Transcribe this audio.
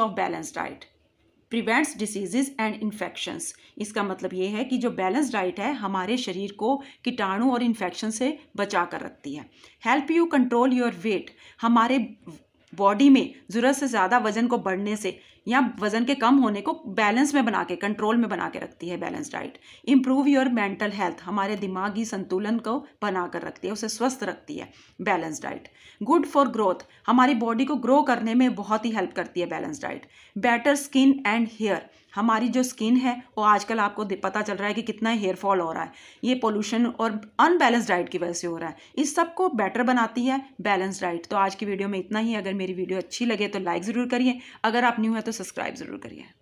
of balance diet prevents diseases and infections इसका मतलब ये है कि जो बैलेंस डाइट है हमारे शरीर को कीटाणु और इन्फेक्शन से बचा कर रखती है help you control your weight हमारे बॉडी में ज़रूरत से ज़्यादा वजन को बढ़ने से या वजन के कम होने को बैलेंस में बना के कंट्रोल में बना के रखती है balance diet improve your mental health हमारे दिमागी संतुलन को बना कर रखती है उसे स्वस्थ रखती है balance diet good for growth हमारी बॉडी को ग्रो करने में बहुत ही हेल्प करती है balance diet better skin and hair हमारी जो स्किन है वो आजकल आपको पता चल रहा है कि कितना हेयर फॉल हो रहा है ये पोल्यूशन और अनबैलेंस डाइट की वजह से हो रहा है इस सब को बेटर बनाती है बैलेंस डाइट तो आज की वीडियो में इतना ही अगर मेरी वीडियो अच्छी लगे तो लाइक ज़रूर करिए अगर आप न्यू है तो सब्सक्राइब ज़रूर करिए